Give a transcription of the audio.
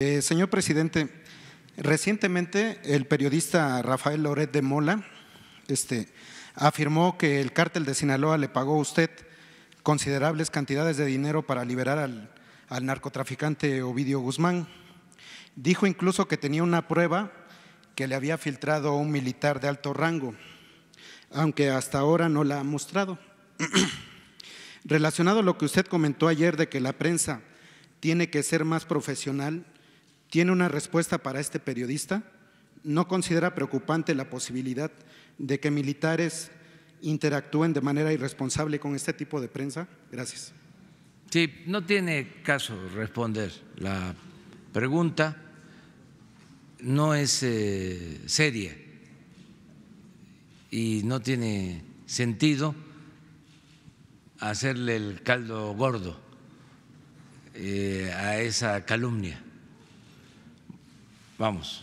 Eh, señor presidente, recientemente el periodista Rafael Loret de Mola este, afirmó que el cártel de Sinaloa le pagó a usted considerables cantidades de dinero para liberar al, al narcotraficante Ovidio Guzmán. Dijo incluso que tenía una prueba que le había filtrado un militar de alto rango, aunque hasta ahora no la ha mostrado. Relacionado a lo que usted comentó ayer de que la prensa tiene que ser más profesional, ¿Tiene una respuesta para este periodista? ¿No considera preocupante la posibilidad de que militares interactúen de manera irresponsable con este tipo de prensa? Gracias. Sí, no tiene caso responder la pregunta, no es eh, seria y no tiene sentido hacerle el caldo gordo eh, a esa calumnia. Vamos.